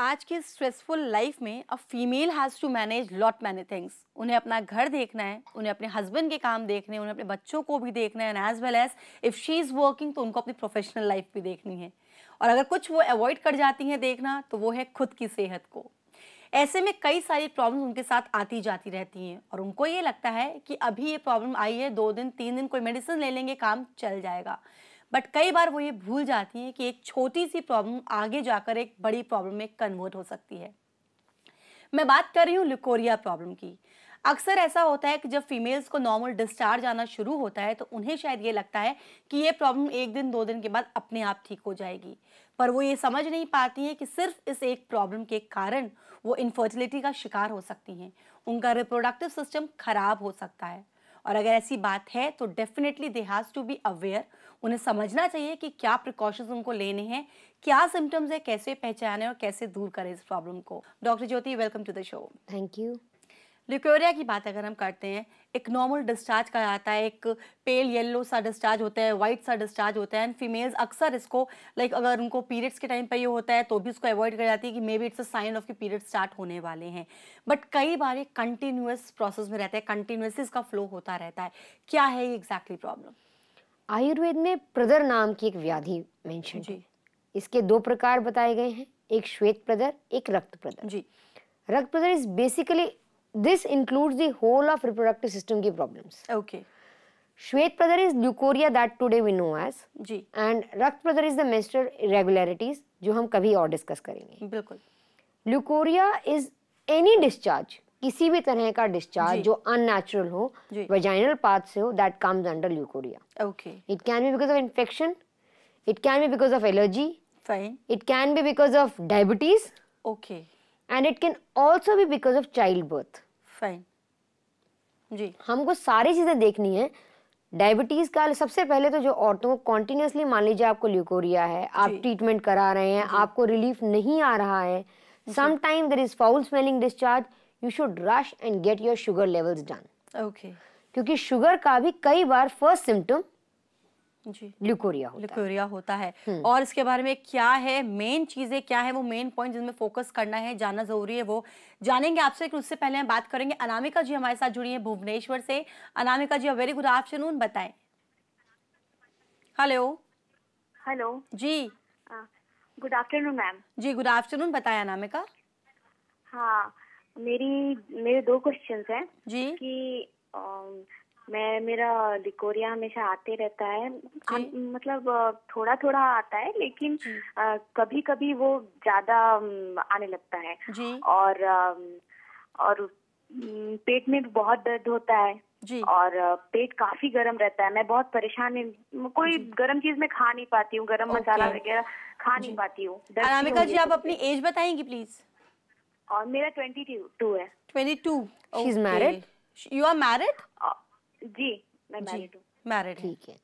आज के stressful life में a female has to manage lot many things उन्हें अपना घर देखना है उन्हें अपने हस्बैंड के काम देखने हैं उन्हें अपने बच्चों को भी देखना है and as well as if she is working तो उनको अपनी प्रोफेशनल लाइफ भी देखनी है और अगर कुछ वो अवॉइड कर जाती हैं देखना तो वो है खुद की सेहत को ऐसे में कई सारी प्रॉब्लम्स उनके साथ आती जाती रहती हैं और उनको ये लगता है कि अभी ये प्रॉब्लम आई है दो दिन तीन दिन कोई मेडिसिन ले लेंगे काम चल जाएगा बट कई बार वो ये भूल जाती हैं कि एक छोटी सी प्रॉब्लम आगे जाकर एक बड़ी प्रॉब्लम में कन्वर्ट हो सकती है मैं बात कर रही हूँ लिकोरिया प्रॉब्लम की अक्सर ऐसा होता है कि जब फीमेल्स को नॉर्मल डिस्चार्ज आना शुरू होता है तो उन्हें शायद ये लगता है कि ये प्रॉब्लम एक दिन दो दिन के बाद अपने आप ठीक हो जाएगी पर वो ये समझ नहीं पाती हैं कि सिर्फ इस एक प्रॉब्लम के कारण वो इनफर्टिलिटी का शिकार हो सकती हैं उनका रिप्रोडक्टिव सिस्टम खराब हो सकता है और अगर ऐसी बात है तो definitely they has to be aware उन्हें समझना चाहिए कि क्या प्रिकॉशंस उनको लेने हैं क्या सिम्टम्स है कैसे पहचाने और कैसे दूर करें इस प्रॉब्लम को doctor Jyoti welcome to the show thank you leucorrhoea की बात अगर हम करते हैं एक नॉर्मल डिस्चार्ज का आता है एक पेल येलो सा डिस्चार्ज होता है वाइट सा डिस्चार्ज होता है एंड फीमेल्स अक्सर इसको लाइक अगर उनको पीरियड्स के टाइम पर ये होता है तो भी उसको अवॉइड कर जाती है कि may be it's a sign of कि पीरियड स्टार्ट होने वाले हैं बट कई बार ये कंटिन्यूस प्रोसेस में रहता है कंटिन्यूसली इसका फ्लो होता रहता है क्या है ये एग्जैक्टली exactly प्रॉब्लम आयुर्वेद में प्रदर नाम की एक व्याधि मेंशन है इसके दो प्रकार बताए गए हैं एक श्वेत प्रदर एक रक्त प्रदर जी रक्त प्रदर is basically this includes the whole of reproductive system की प्रॉब्लम्स ओके श्वेत प्रदर is leucorrhoea that today we know as जी एंड रक्त प्रदर इज द मेस्टर इरेगुलरिटीज जो हम कभी और डिस्कस करेंगे बिल्कुल ल्यूकोरिया इज एनी डिस्चार्ज किसी भी तरह का डिस्चार्ज जो अननेचुरल हो वजाइनल पाथ से हो that comes under leucorrhoea okay it can be because of infection it can be because of allergy fine it can be because of diabetes okay and it can also be because of child birth fine जी हमको सारी चीज़ें देखनी है diabetes का सबसे पहले तो जो औरतों को कॉन्टिन्यूसली मान लीजिए आपको ल्यूकोरिया है आप ट्रीटमेंट करा रहे हैं आपको रिलीफ नहीं आ रहा है sometime there is foul smelling discharge you should rush and get your sugar levels done okay क्योंकि शुगर का भी कई बार फर्स्ट सिम्टम जी ल्यूकोरिया होता ल्यूकोरिया होता है हम्म। और इसके बारे में क्या है मेन चीजें क्या है वो मेन पॉइंट जिनमें फोकस करना है जानना जरूरी है वो जानेंगे आपसे लेकिन उससे पहले हम बात करेंगे अनामिका जी हमारे साथ जुड़ी है भुवनेश्वर से Anamika ji very good afternoon बताएं हेलो हेलो जी गुड आफ्टरनून मैम जी गुड आफ्टरनून बताएं अनामिका हाँ मेरी मेरे दो क्वेश्चन हैं जी कि मैं मेरा लिकोरिया हमेशा आते रहता है आ, मतलब थोड़ा थोड़ा आता है लेकिन आ, कभी कभी वो ज्यादा आने लगता है जी और और पेट में भी बहुत दर्द होता है जी और पेट काफी गर्म रहता है मैं बहुत परेशान कोई गर्म चीज में खा नहीं पाती हूँ गर्म मसाला वगैरह खा नहीं पाती हूँ अनामिका जी आप अपनी एज बताएंगी प्लीज और मेरा ट्वेंटी टू है twenty two is married you are married जी मैं मैरिड ठीक है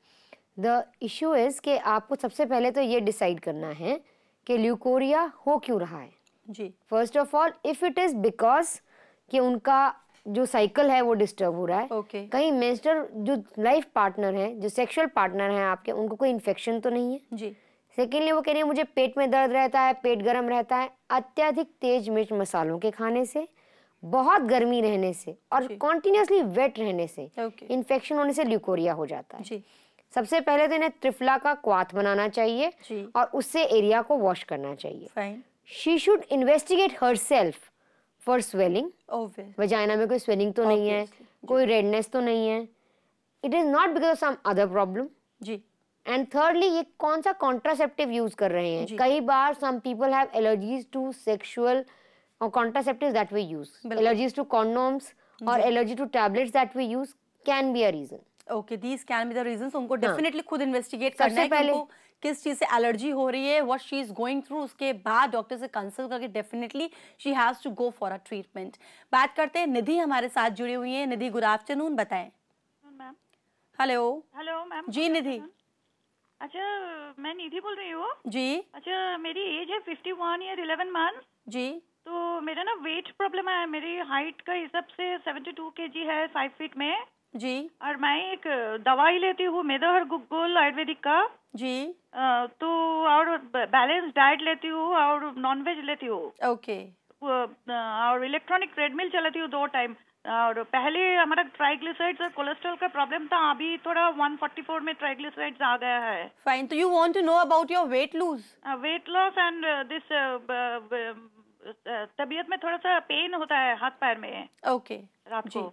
द इशू इज कि आपको सबसे पहले तो ये डिसाइड करना है कि ल्यूकोरिया हो क्यों रहा है जी first of all if it is because कि उनका जो साइकिल है वो डिस्टर्ब हो रहा है ओके okay. कहीं मेस्टर जो लाइफ पार्टनर है जो सेक्सुअल पार्टनर है आपके उनको कोई इन्फेक्शन तो नहीं है जी सेकेंडली वो कह रही है मुझे पेट में दर्द रहता है पेट गर्म रहता है अत्यधिक तेज मिर्च मसालों के खाने से बहुत गर्मी रहने से और कॉन्टिन्यूसली वेट रहने से इन्फेक्शन होने से ल्यूकोरिया हो जाता है जी. सबसे पहले तो इन्हें त्रिफला का क्वाथ बनाना चाहिए जी. और उससे एरिया को वॉश करना चाहिए she should investigate herself for swelling vagina में कोई स्वेलिंग तो Obvious. नहीं है कोई रेडनेस तो नहीं है it is not because of some other problem जी एंड थर्डली ये कौन सा कॉन्ट्रासेप्टिव यूज कर रहे हैं कई बार some people have allergies to sexual contraceptive that we use allergies to condoms और allergy to tablets that we use can be a reason okay these can be the reasons उनको definitely हाँ। खुद investigate करना है पहले किस चीज़ से allergy हो रही है what she is going through उसके बाद डॉक्टर से कंसल्ट करके definitely she has to go for a treatment बात करते हैं निधि हमारे साथ जुड़ी हुई है निधि गुड आफ्टरनून बताएं मैम हेलो हेलो मैम जी निधि अच्छा मैं निधि बोल रही हूँ जी अच्छा मेरी एज है fifty one year eleven month जी तो मेरा ना वेट प्रॉब्लम है मेरी हाइट का हिसाब से सेवेंटी टू के जी है फाइव फीट में जी और मैं एक दवाई लेती हूँ और गुगुल आयुर्वेदिक का जी आ, तो और बैलेंस डाइट लेती हूँ और नॉन वेज लेती हूँ ओके और इलेक्ट्रॉनिक ट्रेडमिल चलाती हूँ दो टाइम और पहले हमारा ट्राइग्लिसराइड्स और कोलेस्ट्रॉल का प्रॉब्लम था अभी थोड़ा 144 में ट्राइग्लिसराइड्स आ गया है फाइन तो you want to know about your weight lose weight loss and this तबीयत में थोड़ा सा पेन होता है हाथ पैर में ओके रात को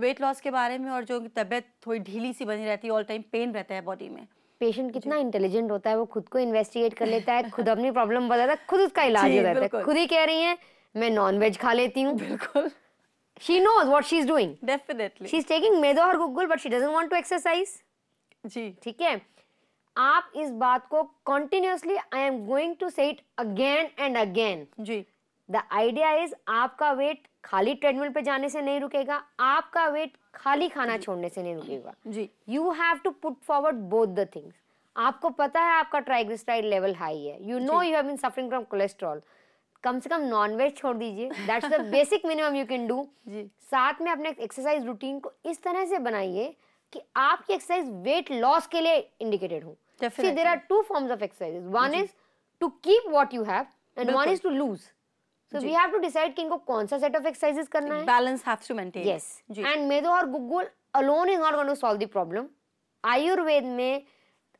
वेट लॉस के बारे में और जो तबीयत थोड़ी ढीली सी बनी रहती है ऑल टाइम पेन रहता है बॉडी में पेशेंट कितना इंटेलिजेंट होता है वो खुद को इन्वेस्टिगेट कर लेता है खुद अपनी प्रॉब्लम बताता है खुद उसका इलाज हो जाता है खुद ही कह रही है मैं नॉन वेज खा लेती हूँ बिल्कुल She knows what she's doing. Definitely. She's taking Medo or Google, but she doesn't want to exercise. जी. ठीक है. आप इस बात को continuously I am going to say it again and again जी द आइडिया इज आपका वेट खाली treadmill पे जाने से नहीं रुकेगा आपका वेट खाली खाना छोड़ने से नहीं रुकेगा जी you have to put forward both the things आपको पता है आपका ट्राइग्लिसराइड लेवल हाई है you know you have been suffering from cholesterol कम से कम नॉनवेज छोड़ दीजिए that's the basic minimum you can do साथ में अपने एक्सरसाइज रूटीन को इस तरह से बनाइए कि आपकी एक्सरसाइज वेट लॉस के लिए इंडिकेटेड हो see there are two forms of exercises one is to keep what you have and one is to lose so we have to decide कि इनको कौन सा सेट ऑफ एक्सरसाइजेस करना है balance have to maintain yes and मेदो और guggul alone is not going to solve the problem Ayurveda में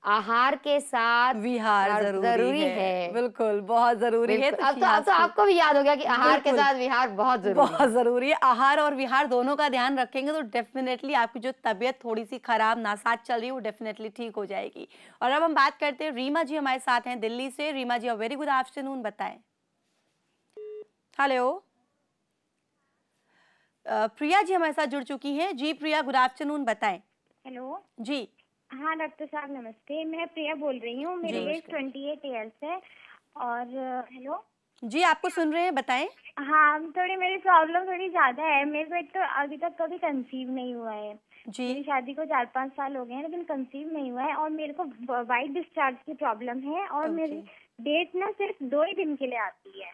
आहार के साथ विहार जरूरी, जरूरी है।, है बिल्कुल बहुत जरूरी बिल्कुल, है तो, अब तो, तो आपको भी याद हो गया कि आहार के साथ विहार बहुत जरूरी बहुत जरूरी है आहार और विहार दोनों का ध्यान रखेंगे तो डेफिनेटली आपकी जो तबियत थोड़ी सी खराब नासाज चल रही है वो डेफिनेटली ठीक हो जाएगी और अब हम बात करते हैं रीमा जी हमारे साथ हैं दिल्ली से Reema ji very good afternoon बताए हेलो प्रिया जी हमारे साथ जुड़ चुकी हैं जी प्रिया गुड आफ्टरनून बताएं हेलो जी हाँ डॉक्टर साहब नमस्ते मैं प्रिया बोल रही हूँ मेरी एज ट्वेंटी एट ईयर्स है और हेलो जी आपको सुन रहे हैं बताएं हाँ थोड़ी मेरी प्रॉब्लम थोड़ी ज्यादा है मेरे को एक तो अभी तक कभी कंसीव नहीं हुआ है जी मेरी शादी को चार पाँच साल हो गए हैं लेकिन कंसीव नहीं हुआ है और मेरे को वाइट डिस्चार्ज की प्रॉब्लम है और मेरी डेट ना सिर्फ दो ही दिन के लिए आती है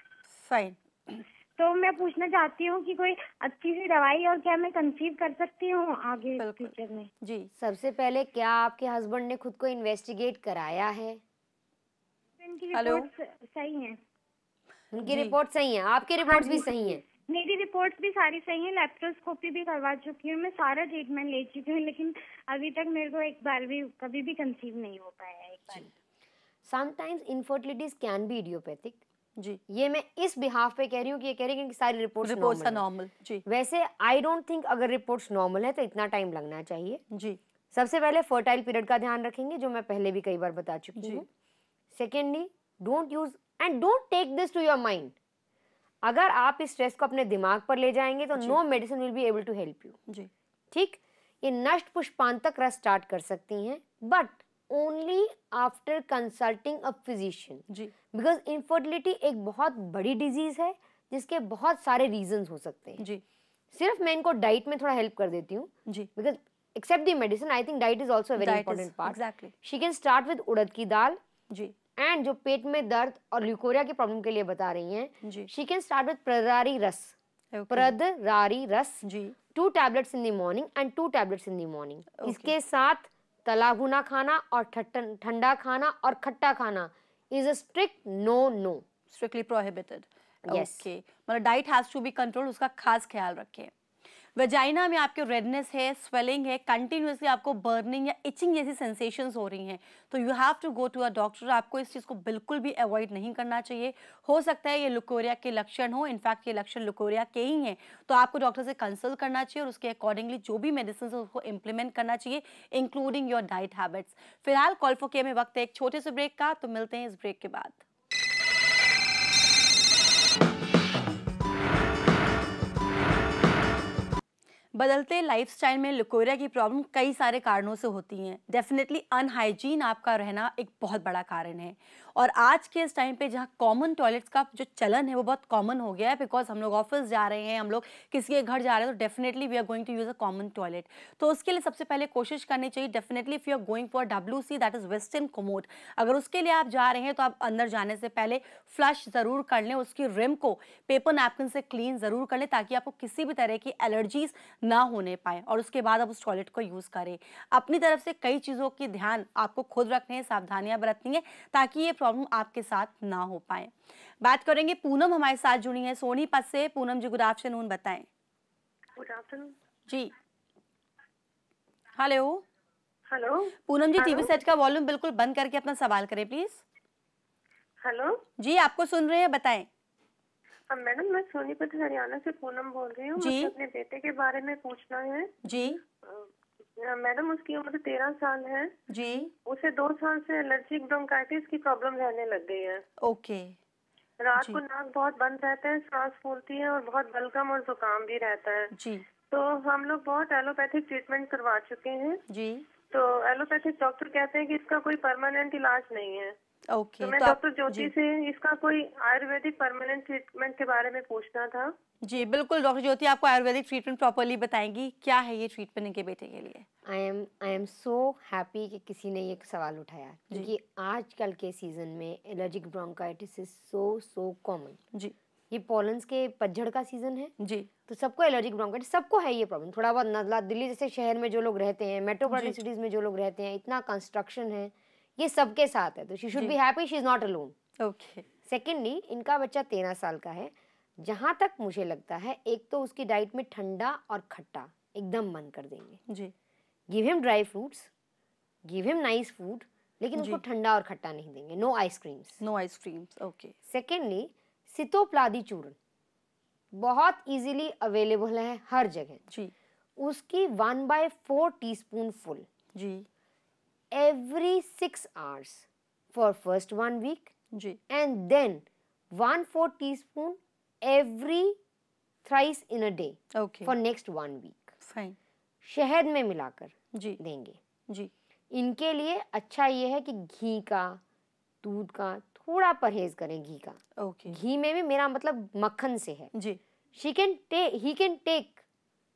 फाइन तो मैं पूछना चाहती हूँ कि कोई अच्छी सी दवाई और क्या मैं कंसीव कर सकती हूँ आगे फ्यूचर में जी सबसे पहले क्या आपके हस्बैंड ने खुद को इन्वेस्टिगेट कराया है हेलो सही है उनकी रिपोर्ट सही है आपके रिपोर्ट भी सही है मेरी रिपोर्ट्स भी सारी सही है लेप्टोस्कोपी भी करवा चुकी हूँ मैं सारा ट्रीटमेंट ले चुकी हूँ लेकिन अभी तक मेरे को एक बार भी कभी भी कंसीव नहीं हो पाया एक बार sometimes infertilities can be idiopathic जी ये मैं इस बिहाफ पे कह रही हूँ कि ये कह रही है कि सारी रिपोर्ट्स रिपोर्ट्स नॉर्मल, नॉर्मल जी वैसे आई डोंट थिंक अगर रिपोर्ट्स नॉर्मल है तो इतना टाइम लगना चाहिए जी सबसे पहले फर्टाइल पीरियड का ध्यान रखेंगे जो मैं पहले भी कई बार बता चुकी हूँ secondly don't use and don't take this to your mind अगर आप इस स्ट्रेस को अपने दिमाग पर ले जाएंगे तो no medicine will be able to help you जी ठीक ये नष्ट पुष्पांतक रस स्टार्ट कर सकती हैं but only after consulting a physician जी बिकॉज इनफर्टिलिटी एक बहुत बड़ी डिजीज है जिसके बहुत सारे रीजन हो सकते हैं जी सिर्फ मैं इनको डाइट में थोड़ा हेल्प कर देती हूँ जी because except the medicine I think diet is also very important part she can start with उड़द की दाल जी एंड जो पेट में दर्द और ल्यूकोरिया की प्रॉब्लम के लिए बता रही हैं शी कैन स्टार्ट विद प्रदारी रस प्रदरारी रस जी two tablets in the morning and two tablets in the morning इसके साथ तला भुना खाना और ठंडा खाना और खट्टा खाना is a strict no no strictly prohibited okay मतलब diet has to be control उसका खास ख्याल रखें वेजाइना में आपके रेडनेस है स्वेलिंग है कंटिन्यूसली आपको बर्निंग या इचिंग जैसी सेंसेशंस हो रही हैं तो you have to go to a doctor आपको इस चीज़ को बिल्कुल भी अवॉइड नहीं करना चाहिए हो सकता है ये लुकोरिया के लक्षण हो इनफैक्ट ये लक्षण लुकोरिया के ही हैं तो आपको डॉक्टर से कंसल्ट करना चाहिए और उसके अकॉर्डिंगली जो भी मेडिसिन है उसको इम्प्लीमेंट करना चाहिए इंक्लूडिंग योर डाइट हैबिट्स फिलहाल कॉल्फोके में वक्त है एक छोटे से ब्रेक का तो मिलते हैं इस ब्रेक के बाद बदलते लाइफस्टाइल में लुकोरिया की प्रॉब्लम कई सारे कारणों से होती हैं डेफिनेटली अनहाइजीन आपका रहना एक बहुत बड़ा कारण है और आज के इस टाइम पे जहाँ कॉमन टॉयलेट्स का जो चलन है वो बहुत कॉमन हो गया है बिकॉज हम लोग ऑफिस जा रहे हैं हम लोग किसी के घर जा रहे हैं तो definitely we are going to use a common toilet तो उसके लिए सबसे पहले कोशिश करनी चाहिए definitely if you are going for W C that is western commode अगर उसके लिए आप जा रहे हैं तो आप अंदर जाने से पहले फ्लश ज़रूर कर लें उसकी रिम को पेपर नैपकिन से क्लीन ज़रूर कर लें ताकि आपको किसी भी तरह की एलर्जीज ना होने पाए और उसके बाद आप उस टॉयलेट को यूज़ करें अपनी तरफ से कई चीज़ों की ध्यान आपको खुद रखने हैं सावधानियाँ बरतनी है ताकि ये प्रॉब्लम आपके साथ ना हो पाए बात करेंगे पूनम हमारे साथ जुड़ी है सोनीपत से पूनम जी गुड आफ्टरनून बताए गुड आफ्टरनून जी hello hello Poonam ji TV set का वॉल्यूम बिल्कुल बंद करके अपना सवाल करें प्लीज हेलो जी आपको सुन रहे हैं बताएं हाँ मैडम मैं सोनीपत हरियाणा से पूनम बोल रही हूँ अपने बेटे के बारे में पूछना है जी मैडम उसकी उम्र तो तेरह साल है जी उसे दो साल से एलर्जिक ब्रोंकाइटिस की प्रॉब्लम रहने लग गई है ओके रात को नाक बहुत बंद रहता है सांस फूलती है और बहुत बलगम और जुकाम भी रहता है जी तो हम लोग बहुत एलोपैथिक ट्रीटमेंट करवा चुके हैं जी तो एलोपैथिक डॉक्टर कहते हैं कि इसका कोई परमानेंट इलाज नहीं है ओके okay, तो मैं डॉक्टर तो ज्योति से इसका कोई आयुर्वेदिक परमानेंट ट्रीटमेंट के बारे में पूछना था जी बिल्कुल डॉक्टर ज्योति आपको आयुर्वेदिक ट्रीटमेंट प्रॉपरली बताएंगी क्या है ये ट्रीटमेंट इनके बेटे के लिए I am I am so happy कि किसी ने ये सवाल उठाया क्योंकि आजकल के सीजन में allergic bronchitis is so so common जी ये पोलन्स के पतझड़ का सीजन है जी तो सबको एलर्जिक ब्रोंकाइटिस सबको है ये प्रॉब्लम थोड़ा बहुत नजला दिल्ली जैसे शहर में जो लोग रहते हैं मेट्रोपोलिटन सिटीज में जो लोग रहते हैं इतना कंस्ट्रक्शन है ये सबके साथ है तो she should be happy she is not alone okay secondly इनका बच्चा तेरह साल का है जहाँ तक मुझे लगता है एक तो उसकी डाइट में ठंडा और खट्टा एकदम बंद कर देंगे जी give him dry fruits give him nice food लेकिन उसको ठंडा और खट्टा नहीं देंगे no ice creams no ice creams okay secondly सितोप्लादी चूर्ण बहुत इजीली अवेलेबल है हर जगह जी उसकी one by four teaspoon full जी every six hours for first one week जी and then one four teaspoon every thrice in a day okay. for next one week. Fine. शहद में मिलाकर जी देंगे जी इनके लिए अच्छा ये है कि घी का दूध का थोड़ा परहेज करें घी का ओके घी में भी मेरा मतलब मक्खन से है जी she can take he can take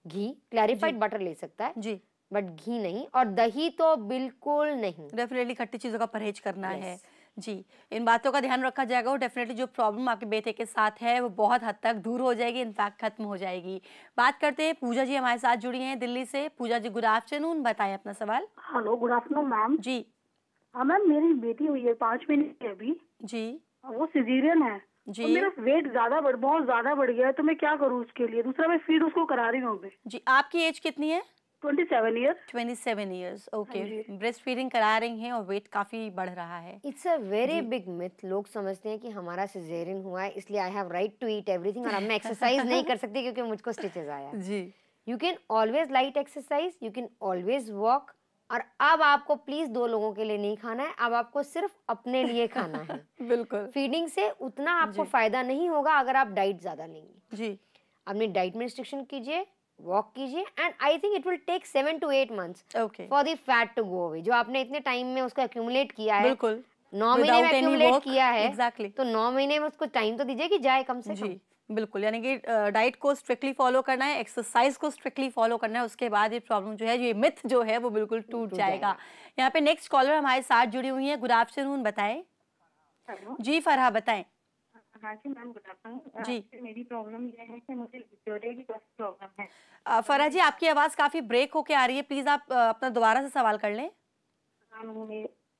ghee clarified butter ले सकता है जी बट घी नहीं और दही तो बिल्कुल नहीं डेफिनेटली खट्टी चीजों का परहेज करना yes. है जी इन बातों का ध्यान रखा जाएगा और डेफिनेटली जो प्रॉब्लम आपके बेटे के साथ है वो बहुत हद तक दूर हो जाएगी इनफैक्ट खत्म हो जाएगी बात करते हैं पूजा जी हमारे साथ जुड़ी हैं दिल्ली से पूजा जी गुड आफ्टरनून बताएं अपना सवाल हेलो गुड आफ्टरनून मैम जी हाँ मैम मेरी बेटी हुई है पाँच महीने की अभी जी हाँ, वो सिजीरियन है जी मेरा वेट ज्यादा बढ़ बहुत ज्यादा बढ़ गया है तो मैं क्या करूँ उसके लिए दूसरा मैं फीड उसको करा रही हूँ जी आपकी एज कितनी है ब्रेस्ट फीडिंग हाँ करा रही हैं और वेट काफी बढ़ रहा है it's a very big myth लोग समझते हैं कि हमारा सिजेरियन हुआ है इसलिए I have right to eat everything और अब मैं एक्सरसाइज नहीं कर सकती क्योंकि मुझको स्टिचेस आया जी you can always light exercise you can always walk और अब आपको प्लीज दो लोगों के लिए नहीं खाना है अब आपको सिर्फ अपने लिए खाना है बिल्कुल फीडिंग से उतना आपको फायदा नहीं होगा अगर आप डाइट ज्यादा लेंगे जी अपनी डाइट में रिस्ट्रिक्शन कीजिए वॉक कीजिए and I think it will take seven to eight months for the fat to go away जो आपने इतने टाइम में उसको एक्यूमुलेट किया है बिल्कुल नौ महीने में एक्यूमुलेट किया है exactly. तो नौ महीने में उसको टाइम तो दीजिए कि जाए कम से जी. कम बिल्कुल यानी कि डाइट को स्ट्रिक्टली फॉलो करना है एक्सरसाइज को स्ट्रिक्टली फॉलो करना है उसके बाद ये प्रॉब्लम जो है ये मिथ जो है वो बिल्कुल टूट जाएगा यहाँ पे नेक्स्ट कॉलर हमारे साथ जुड़ी हुई है गुड आफ्टरनून बताएं जी फरहा बताएं जी मेरी प्रॉब्लम ये है कि मुझे की प्रॉब्लम है फरा जी आपकी आवाज़ काफ़ी ब्रेक होके आ रही है प्लीज़ आप अपना दोबारा से सवाल कर लें हाँ,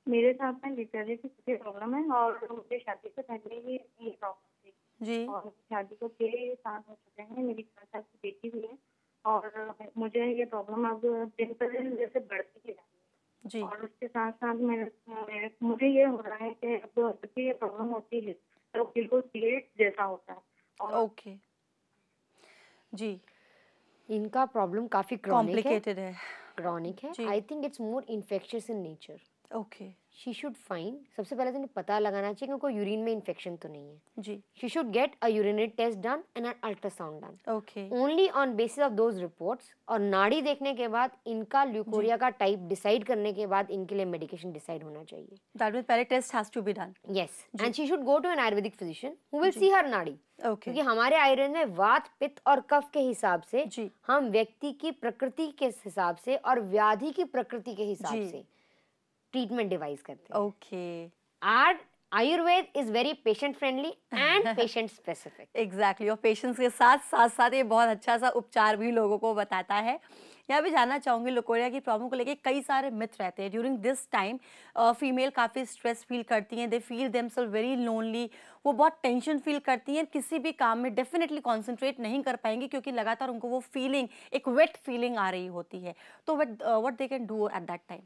मेरे, साथ में लिटरेरी की काफ़ी प्रॉब्लम है और मुझे शादी से पहले ही ये प्रॉब्लम थी जी और शादी को छह साल हो चुके हैं मेरी चार साल की बेटी हुई है और मुझे ये प्रॉब्लम अब दिन पर दिन जैसे बढ़ती ही जा है जी और उसके साथ साथ मेरे मुझे ये हो रहा है कि अब जब तो ये प्रॉब्लम होती है तो बिल्कुल प्लेट जैसा होता है और ओके जी इनका प्रॉब्लम काफी कॉम्प्लिकेटेड है क्रॉनिक है I think it's more infectious in nature okay she should fine सबसे पहले तो उन्हें पता लगाना चाहिए कि उनको यूरिन में इन्फेक्शन तो नहीं है जी she should get a urinary test done and an ultrasound done okay only on basis of those reports और नाड़ी देखने के बाद इनका ल्यूकोरिया का टाइप डिसाइड करने के बाद इनके लिए मेडिकेशन डिसाइड होना चाहिए दैट मींस पहले test has to be done yes and she should go to an ayurvedic physician who will see her nadi okay क्योंकि हमारे आयुर्वेद में वात पित्त और कफ के हिसाब से हम व्यक्ति की प्रकृति के हिसाब से और व्याधि की प्रकृति के हिसाब से ट्रीटमेंट डिवाइस करते हैं okay our Ayurveda is very patient friendly and patient specific exactly और पेशेंट्स के साथ साथ साथ ये बहुत अच्छा सा उपचार भी लोगों को बताता है यहाँ भी जानना चाहूँगी लोकोरिया की प्रॉब्लम को लेके कई सारे मिथ रहते हैं ड्यूरिंग दिस टाइम फीमेल काफ़ी स्ट्रेस फील करती हैं they feel them very lonely वो बहुत टेंशन फील करती हैं किसी भी काम में डेफिनेटली कॉन्सेंट्रेट नहीं कर पाएंगी क्योंकि लगातार उनको वो फीलिंग एक वेट फीलिंग आ रही होती है तो what what they can do at that time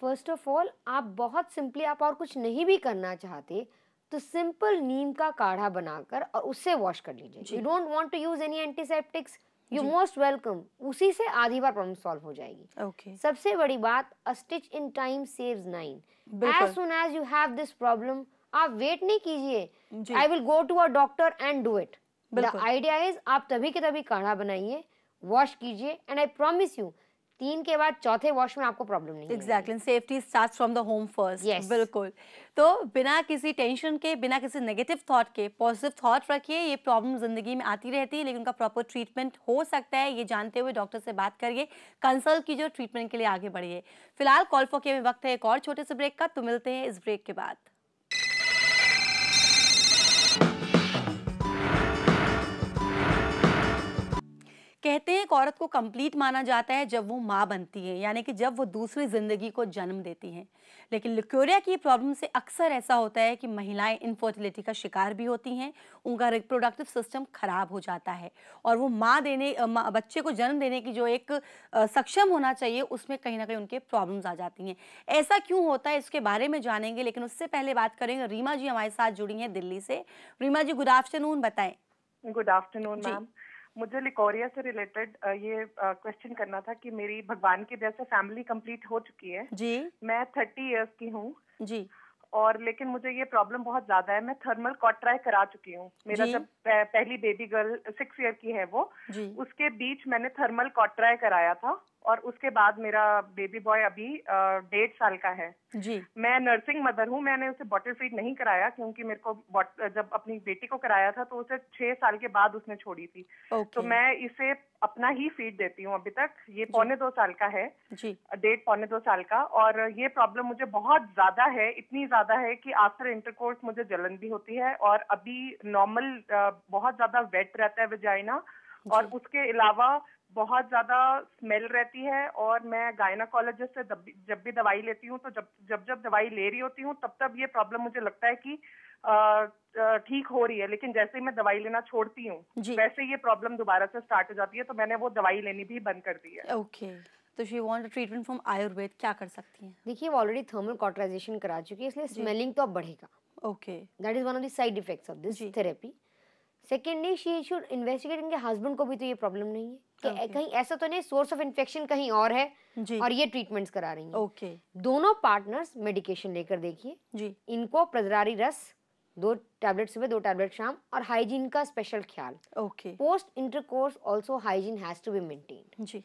first of all आप बहुत सिंपली आप और कुछ नहीं भी करना चाहते तो सिंपल नीम का काढ़ा बनाकर और उससे वॉश कर लीजिए you don't want to use any antiseptics you most welcome उसी से आधी बार प्रॉब्लम सॉल्व हो जाएगी ओके okay. सबसे बड़ी बात a stitch in time saves nine as soon as you have this problem आप वेट नहीं कीजिए I will go to a doctor and do it the idea is आप तभी के तभी काढ़ा बनाइए वॉश कीजिए एंड आई प्रॉमिस यू तीन के बाद चौथे वॉश में आपको प्रॉब्लम नहीं exactly safety start from the home first बिल्कुल तो बिना किसी टेंशन के बिना किसी नेगेटिव थॉट के पॉजिटिव थॉट रखिए ये प्रॉब्लम जिंदगी में आती रहती है लेकिन उनका प्रॉपर ट्रीटमेंट हो सकता है ये जानते हुए डॉक्टर से बात करिए कंसल्ट कीजिए ट्रीटमेंट के लिए आगे बढ़िए फिलहाल कॉल फॉर के में वक्त है एक और छोटे से ब्रेक का तो मिलते हैं इस ब्रेक के बाद कहते हैं एक औरत को कंप्लीट माना जाता है जब वो माँ बनती है यानी कि जब वो दूसरी ज़िंदगी को जन्म देती हैं लेकिन लिक्योरिया की प्रॉब्लम से अक्सर ऐसा होता है कि महिलाएं इनफर्टिलिटी का शिकार भी होती हैं उनका रिप्रोडक्टिव सिस्टम ख़राब हो जाता है और वो माँ देने मा, बच्चे को जन्म देने की जो एक आ, सक्षम होना चाहिए उसमें कहीं ना कहीं उनके प्रॉब्लम्स आ जाती हैं ऐसा क्यों होता है इसके बारे में जानेंगे लेकिन उससे पहले बात करेंगे रीमा जी हमारे साथ जुड़ी हैं दिल्ली से रीमा जी गुड आफ्टरनून बताएं गुड आफ्टरनून मैम मुझे लिकोरिया से रिलेटेड ये क्वेश्चन करना था कि मेरी भगवान की दया से फैमिली कंप्लीट हो चुकी है जी मैं थर्टी इयर्स की हूँ जी और लेकिन मुझे ये प्रॉब्लम बहुत ज्यादा है मैं थर्मल कॉट्राई करा चुकी हूँ मेरा जब पहली बेबी गर्ल सिक्स ईयर की है वो उसके बीच मैंने थर्मल कॉट्राई कराया था और उसके बाद मेरा बेबी बॉय अभी डेढ़ साल का है जी मैं नर्सिंग मदर हूँ मैंने उसे बॉटल फीड नहीं कराया क्योंकि मेरे को जब अपनी बेटी को कराया था तो उसे छह साल के बाद उसने छोड़ी थी okay. तो मैं इसे अपना ही फीड देती हूँ अभी तक ये पौने दो साल का है डेढ़ पौने दो साल का और ये प्रॉब्लम मुझे बहुत ज्यादा है इतनी ज्यादा है कि आफ्टर इंटरकोर्स मुझे जलन भी होती है और अभी नॉर्मल बहुत ज्यादा वेट रहता है वेजाइना और उसके अलावा बहुत ज्यादा स्मेल रहती है और मैं गायनाकोलॉजिस्ट से जब भी दवाई लेती हूँ तो जब जब जब दवाई ले रही होती हूँ तब तब ये प्रॉब्लम मुझे लगता है कि ठीक हो रही है लेकिन जैसे ही मैं दवाई लेना छोड़ती हूँ वैसे ये प्रॉब्लम दोबारा से स्टार्ट हो जाती है तो मैंने वो दवाई लेनी भी बंद कर दी है ओके तो she want treatment from Ayurveda क्या कर सकती है देखिए ऑलरेडी थर्मल कॉटराइजेशन करा चुकी है इसलिए स्मेलिंग तो अब बढ़ेगा okay that is one of the side effects of this therapy secondly she should investigate इनके हस्बैंड को भी तो ये प्रॉब्लम नहीं है कि okay. कहीं ऐसा तो नहीं सोर्स ऑफ इन्फेक्शन कहीं और है जी. और ये ट्रीटमेंट्स करा रही है ओके okay. दोनों पार्टनर्स मेडिकेशन लेकर देखिए जी इनको प्रजरारी रस दो टैबलेट सुबह दो टैबलेट शाम और हाइजीन का स्पेशल ख्याल okay post intercourse also hygiene has to be maintained जी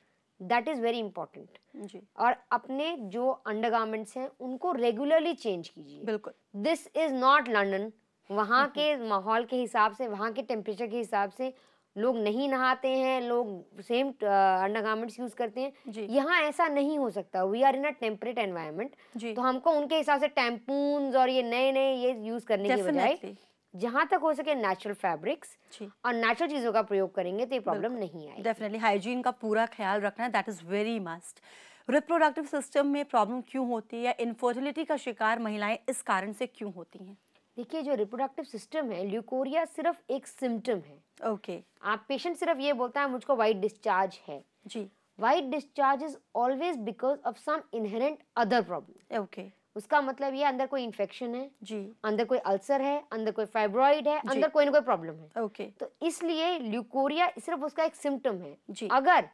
दैट इज वेरी इंपॉर्टेंट और अपने जो अंडर हैं उनको रेगुलरली चेंज कीजिए बिल्कुल दिस इज नॉट लंडन वहाँ के माहौल के हिसाब से वहाँ के टेम्परेचर के हिसाब से लोग नहीं नहाते हैं लोग सेम अंडरगारमेंट्स यूज करते हैं यहाँ ऐसा नहीं हो सकता we are in a temperate environment तो हमको उनके हिसाब से टेम्पून और ये नए नए ये यूज करने की बजाय जहाँ तक हो सके नेचुरल फैब्रिक्स और नेचुरल चीज़ों का प्रयोग करेंगे तो ये प्रॉब्लम नहीं आएगी डेफिनेटली हाइजीन का पूरा ख्याल रखना that is very must reproductive system में प्रॉब्लम क्यों होती है इनफर्टिलिटी का शिकार महिलाएं इस कारण से क्यों होती हैं देखिए जो रिप्रोडक्टिव सिस्टम है ल्यूकोरिया सिर्फ एक सिम्टम है ओके okay. आप पेशेंट सिर्फ ये बोलता है मुझको वाइट डिस्चार्ज है जी white discharge is always because of some inherent other problem okay उसका मतलब ये अंदर कोई इन्फेक्शन है जी अंदर कोई अल्सर है अंदर कोई फाइब्रॉइड है अंदर कोई ना कोई प्रॉब्लम है ओके okay. तो इसलिए ल्यूकोरिया सिर्फ उसका एक सिम्टम है जी अगर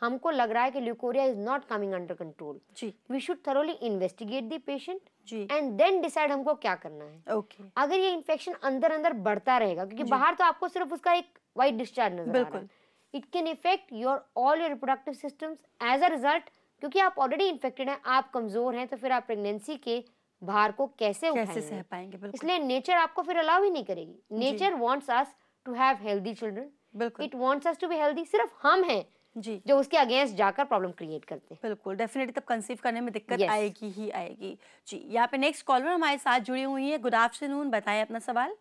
हमको लग रहा है कि leucorrhoea is not coming under control जी we should thoroughly investigate the patient जी एंड देन डिसाइड हमको क्या करना है ओके okay. अगर ये इन्फेक्शन अंदर अंदर बढ़ता रहेगा क्योंकि बाहर तो आपको सिर्फ उसका एक वाइट डिस्चार्ज नजर बिल्कुल. आ रहा है it can effect your all your reproductive systems as a result क्योंकि आप ऑलरेडी इन्फेक्टेड हैं आप कमजोर हैं तो फिर आप प्रेगनेंसी के भार को कैसे कैसे सह पाएंगे इसलिए नेचर आपको फिर अलाउ ही नहीं करेगी nature wants us to have healthy children it wants us to be healthy सिर्फ हम हैं जी जो उसके अगेंस्ट जाकर प्रॉब्लम क्रिएट करते हैं बिल्कुल डेफिनेटली तब कंसीव करने में दिक्कत yes. आएगी ही आएगी जी यहाँ पे नेक्स्ट कॉलर हमारे साथ जुड़ी हुई है गुड आफ्टरनून बताएं अपना सवाल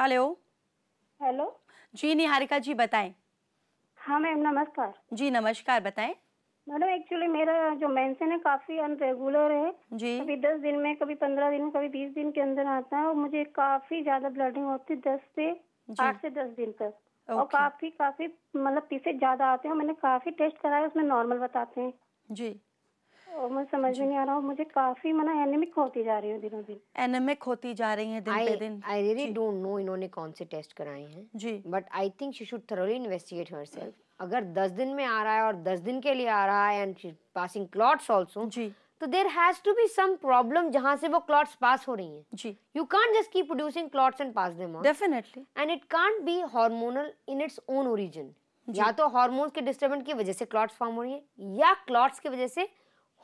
हेलो हेलो जी निहारिका जी बताएं हाँ मैम नमस्कार जी नमस्कार बताएं मैडम एक्चुअली मेरा जो मेंशन है काफी अनरेगुलर है जी कभी दस दिन में कभी पंद्रह दिन में कभी बीस दिन के अंदर आता है और मुझे काफी ज्यादा ब्लडिंग होती है दस से आठ से दस दिन तक okay. और काफी काफी मतलब पीसे ज्यादा आते हैं मैंने काफी टेस्ट कराए उसमें नॉर्मल बताते हैं जी और मुझे समझ में नहीं आ रहा हूँ मुझे काफी मना एनेमिक होती जा रही है दिनों दिन एनेमिक होती जा रही है दिन दिन आई रियली डोंट नो इन्होंने कौन से टेस्ट कराए हैं जी but I think she should thoroughly investigate herself अगर दस दिन में आ रहा है और दस दिन के लिए आ रहा है एंड पासिंग क्लॉट्स ऑल्सो जी तो there has to be some problem जहां से वो क्लॉट्स पास हो रही हैं जी you can't just keep producing clots and pass them definitely and it can't be hormonal in its own origin या तो हार्मोन्स के डिस्टर्बेंस की वजह से क्लॉट्स फॉर्म हो रही है या क्लॉट्स की वजह से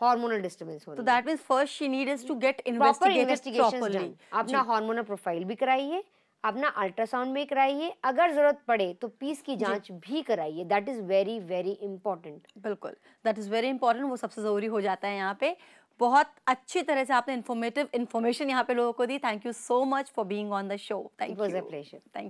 हार्मोनल डिस्टर्बेंस हो रही है तो that means first she needs to get investigated properly अपना हार्मोनल प्रोफाइल भी कराइए अपना अल्ट्रासाउंड में कराइए अगर ज़रूरत पड़े तो पीस की जांच भी कराइए that is very very important बिल्कुल दैट इज़ वेरी इंपॉर्टेंट वो सबसे ज़रूरी हो जाता है यहाँ पे बहुत अच्छी तरह से आपने इन्फॉर्मेटिव इन्फॉर्मेशन यहाँ पे लोगों को दी thank you so much for being on the show thank you thank